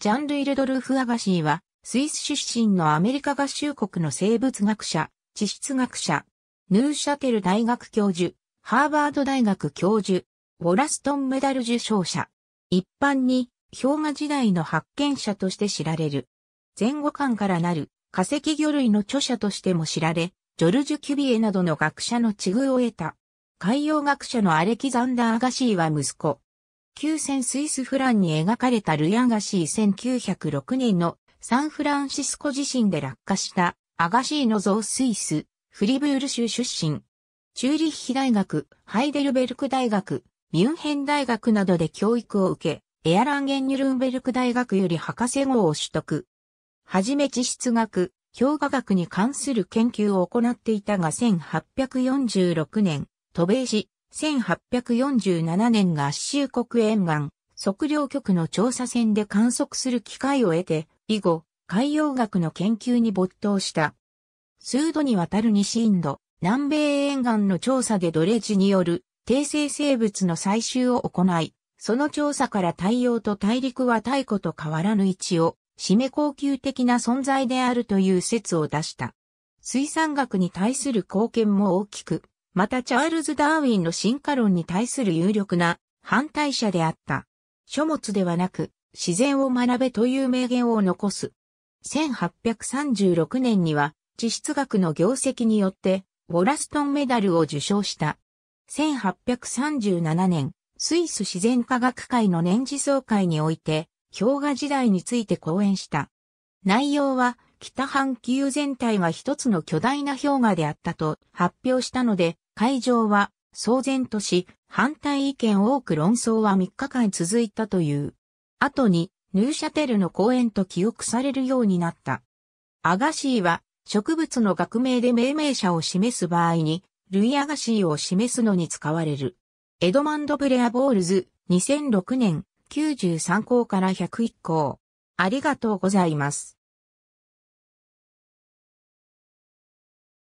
ジャンル・イルドルフ・アガシーは、スイス出身のアメリカ合衆国の生物学者、地質学者、ヌーシャテル大学教授、ハーバード大学教授、ウォラストンメダル受賞者。一般に、氷河時代の発見者として知られる。前後間からなる化石魚類の著者としても知られ、ジョルジュ・キュビエなどの学者の地遇を得た。海洋学者のアレキザンダー・アガシーは息子、旧戦スイスフランに描かれたルヤガシー1906年のサンフランシスコ地震で落下したアガシーの像スイス、フリブール州出身。チューリッヒ大学、ハイデルベルク大学、ミュンヘン大学などで教育を受け、エアランゲンニュルンベルク大学より博士号を取得。はじめ地質学、氷河学に関する研究を行っていたが1846年、渡米し、1847年合衆国沿岸、測量局の調査船で観測する機会を得て、以後、海洋学の研究に没頭した。数度にわたる西インド、南米沿岸の調査でドレッジによる低生生物の採集を行い、その調査から太陽と大陸は太古と変わらぬ位置を、締め高級的な存在であるという説を出した。水産学に対する貢献も大きく、またチャールズ・ダーウィンの進化論に対する有力な反対者であった。書物ではなく、自然を学べという名言を残す。1836年には、地質学の業績によって、ウォラストンメダルを受賞した。1837年、スイス自然科学会の年次総会において、氷河時代について講演した。内容は、北半球全体が一つの巨大な氷河であったと発表したので、会場は騒然とし、反対意見多く論争は3日間続いたという。後に、ヌーシャテルの講演と記憶されるようになった。アガシーは、植物の学名で命名者を示す場合に、ルイ・アガシーを示すのに使われる。エドマンド・ブレア・ボールズ、2006年、93校から101校。ありがとうございます。